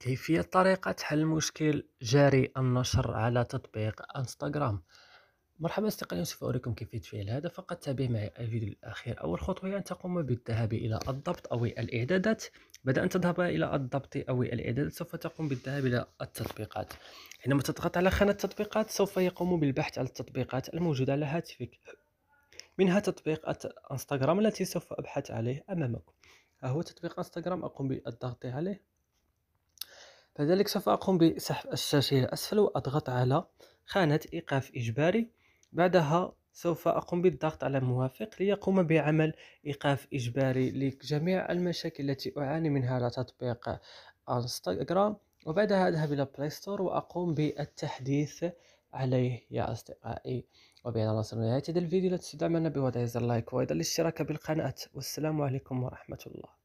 كيفية طريقة حل مشكل جاري النشر على تطبيق انستغرام مرحبا أصدقائي سوف أريكم كيفية فعل هذا فقط تابع معي الفيديو الأخير أول خطوة هي أن تقوم بالذهاب إلى الضبط أو الإعدادات بعد أن تذهب إلى الضبط أو الإعدادات سوف تقوم بالذهاب إلى التطبيقات حينما تضغط على خانة التطبيقات سوف يقوم بالبحث عن التطبيقات الموجودة على هاتفك منها تطبيق انستغرام التي سوف أبحث عليه أمامكم ها هو تطبيق انستغرام أقوم بالضغط عليه فذلك سوف أقوم بسحب الشاشة إلى أسفل وأضغط على خانة إيقاف إجباري بعدها سوف أقوم بالضغط على موافق ليقوم بعمل إيقاف إجباري لجميع المشاكل التي أعاني منها على تطبيق انستغرام وبعدها أذهب إلى بلاي ستور وأقوم بالتحديث عليه يا أصدقائي وبهذا نصل نهاية هذا الفيديو لا تنسوا دعمنا بوضع زر لايك وأيضا الاشتراك بالقناة والسلام عليكم ورحمة الله